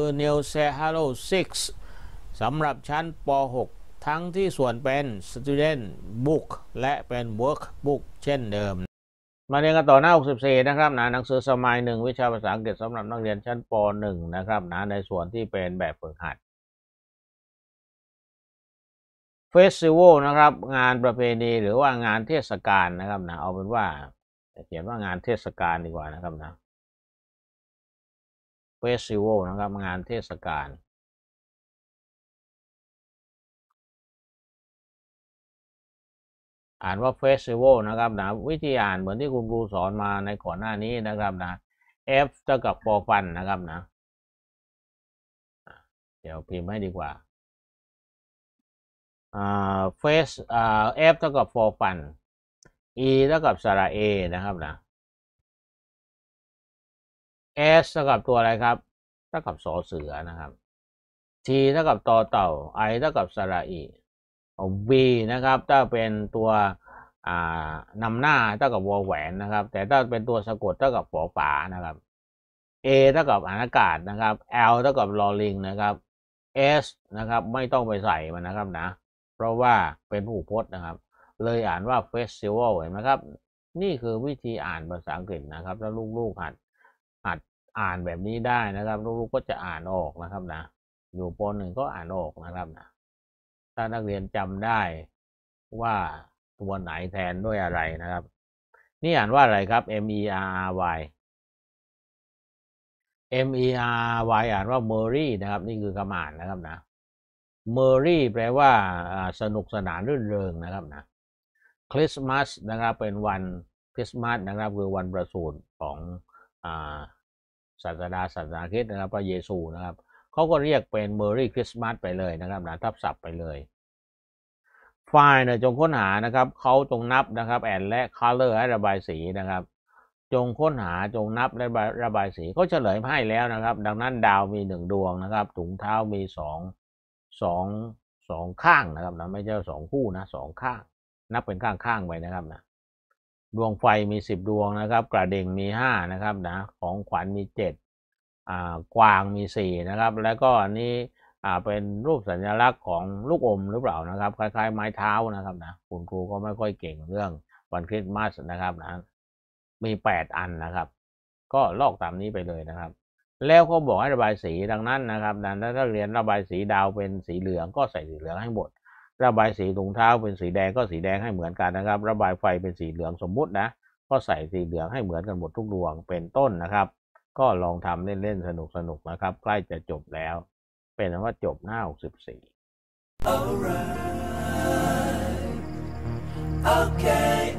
คือนวเซฮาโิ6สำหรับชั้นป .6 ทั้งที่ส่วนเป็น Student Book และเป็น Work Book เช่นเดิม มาเรียนกันต่อ หน้า64 นะครับนะหนังสือสมัยหนึ่งวิชาภาษาอังกฤษสำหรับนักเรียนชั้นป .1 นะครับนะในส่วนที่เป็นแบบฝึกหัดเฟสติวัลนะครับงานประเพณีหรือว่างานเทศกาลนะครับนะเอาเป็นว่าเขียนว่างานเทศกาลดีกว่านะครับนะเฟสติวัลนะครับ งานเทศกาลอ่านว่าเฟสติวัลนะครับนะ วิธีอ่านเหมือนที่คุณครูสอนมาในก่อนหน้านี้นะครับนะ F เท่ากับปอฟันนะครับนะ เดี๋ยวพิมพ์ให้ดีกว่าเฟสเอฟเท่ากับฟอฟัน E เท่ากับสระเอ นะครับนะเอสเท่ากับตัวอะไรครับ เท่ากับสอเสือนะครับทีเท่ากับต่อเต่าไอเท่ากับสระอีีนะครับ ถ้าเป็นตัวนำหน้า เท่ากับวอแหวนนะครับ แต่ถ้าเป็นตัวสะกด เท่ากับฝอฝานะครับเอเท่ากับอานากาศนะครับอลเท่ากับลอลิงนะครับเอสนะครับ ไม่ต้องไปใส่มันนะครับนะ เพราะว่าเป็นผู้พจน์นะครับ เลยอ่านว่าเฟสติวัลเห็นไหมครับ นี่คือวิธีอ่านภาษาอังกฤษนะครับแล้วลูกๆหัดอ่านแบบนี้ได้นะครับลูกๆ ก็จะอ่านออกนะครับ นะอยู่ปหนึ่งก็อ่านออกนะครับ นะ ถ้านักเรียนจำได้ว่าตัวไหนแทนด้วยอะไรนะครับ นี่อ่านว่าอะไรครับ M E R Y M E R Y อ่านว่า Merry นะครับ นี่คือคำอ่านนะครับ นะ Merry แปลว่าสนุกสนานรื่นเริงนะครับ นะคริสต์มาสนะครับเป็นวันคริสต์มาสนะครับ คือวันประสูติของอ่าศาสดาศาสนาคริสต์นะครับพระเยซูนะครับเขาก็เรียกเป็นเมอรี่คริสต์มาสไปเลยนะครับนะทับศัพท์ไปเลย ไฟล์นะจงค้นหานะครับเขาจงนับนะครับ แอนและคาลเลอร์ให้ระบายสีนะครับ จงค้นหาจงนับและระบายสีเขาเฉลยให้แล้วนะครับ ดังนั้นดาวมีหนึ่งดวงนะครับถุงเท้ามีสองสองสองข้างนะครับนะไม่ใช่สองคู่นะสองข้าง นับเป็นข้างข้างไปนะครับนะดวงไฟมีสิบดวงนะครับ กระเด่งมีห้านะครับ นะของขวัญมีเจ็ดกวางมีสี่นะครับ แล้วก็นี่เป็นรูปสัญลักษณ์ของลูกอมหรือเปล่านะครับคล้ายๆ ไม้เท้านะครับนะคุณครูก็ไม่ค่อยเก่งเรื่องวันคริสต์มาสนะครับนะ มีแปดอันนะครับ ก็ลอกตามนี้ไปเลยนะครับ แล้วก็บอกให้ระบายสีดังนั้นนะครับ ดังนั้นถ้าเรียนระบายสีดาวเป็นสีเหลืองก็ใส่สีเหลืองให้หมดระบายสีถุงเท้าเป็นสีแดงก็สีแดงให้เหมือนกันนะครับ ระบายไฟเป็นสีเหลืองสมมุตินะ ก็ใส่สีเหลืองให้เหมือนกันหมดทุกดวงเป็นต้นนะครับ ก็ลองทำเล่นๆ สนุกสนุกนะครับ ใกล้จะจบแล้ว เป็นว่าจบหน้า64 Alright. Okay.